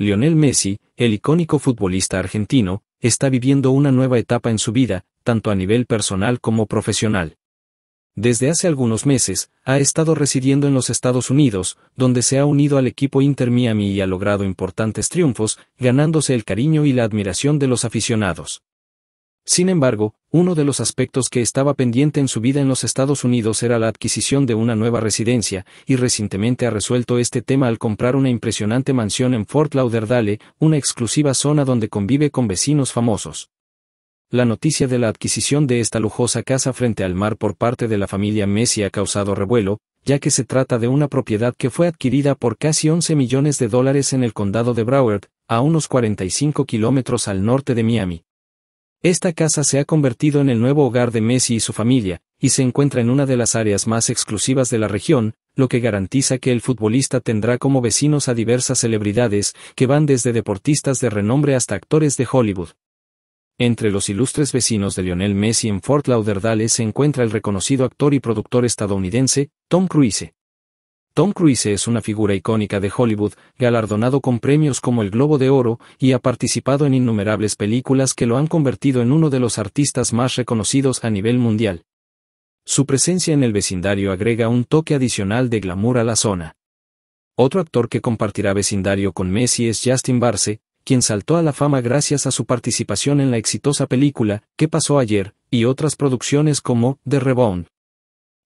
Lionel Messi, el icónico futbolista argentino, está viviendo una nueva etapa en su vida, tanto a nivel personal como profesional. Desde hace algunos meses, ha estado residiendo en los Estados Unidos, donde se ha unido al equipo Inter Miami y ha logrado importantes triunfos, ganándose el cariño y la admiración de los aficionados. Sin embargo, uno de los aspectos que estaba pendiente en su vida en los Estados Unidos era la adquisición de una nueva residencia, y recientemente ha resuelto este tema al comprar una impresionante mansión en Fort Lauderdale, una exclusiva zona donde convive con vecinos famosos. La noticia de la adquisición de esta lujosa casa frente al mar por parte de la familia Messi ha causado revuelo, ya que se trata de una propiedad que fue adquirida por casi 11 millones de dólares en el condado de Broward, a unos 45 kilómetros al norte de Miami. Esta casa se ha convertido en el nuevo hogar de Messi y su familia, y se encuentra en una de las áreas más exclusivas de la región, lo que garantiza que el futbolista tendrá como vecinos a diversas celebridades, que van desde deportistas de renombre hasta actores de Hollywood. Entre los ilustres vecinos de Lionel Messi en Fort Lauderdale se encuentra el reconocido actor y productor estadounidense, Tom Cruise. Tom Cruise es una figura icónica de Hollywood, galardonado con premios como el Globo de Oro, y ha participado en innumerables películas que lo han convertido en uno de los artistas más reconocidos a nivel mundial. Su presencia en el vecindario agrega un toque adicional de glamour a la zona. Otro actor que compartirá vecindario con Messi es Justin Barce, quien saltó a la fama gracias a su participación en la exitosa película, ¿Qué pasó ayer?, y otras producciones como The Rebound.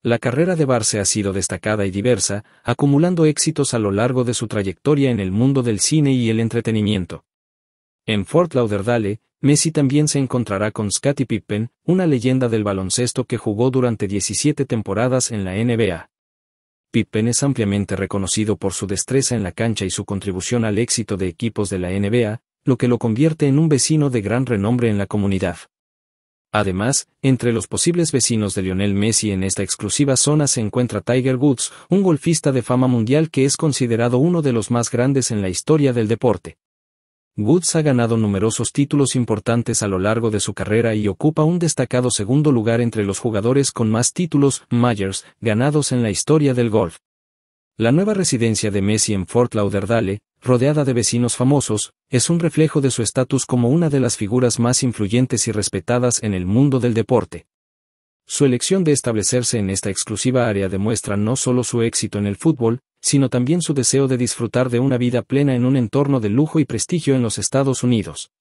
La carrera de Barce ha sido destacada y diversa, acumulando éxitos a lo largo de su trayectoria en el mundo del cine y el entretenimiento. En Fort Lauderdale, Messi también se encontrará con Scottie Pippen, una leyenda del baloncesto que jugó durante 17 temporadas en la NBA. Pippen es ampliamente reconocido por su destreza en la cancha y su contribución al éxito de equipos de la NBA, lo que lo convierte en un vecino de gran renombre en la comunidad. Además, entre los posibles vecinos de Lionel Messi en esta exclusiva zona se encuentra Tiger Woods, un golfista de fama mundial que es considerado uno de los más grandes en la historia del deporte. Woods ha ganado numerosos títulos importantes a lo largo de su carrera y ocupa un destacado segundo lugar entre los jugadores con más títulos, majors, ganados en la historia del golf. La nueva residencia de Messi en Fort Lauderdale, rodeada de vecinos famosos, es un reflejo de su estatus como una de las figuras más influyentes y respetadas en el mundo del deporte. Su elección de establecerse en esta exclusiva área demuestra no solo su éxito en el fútbol, sino también su deseo de disfrutar de una vida plena en un entorno de lujo y prestigio en los Estados Unidos.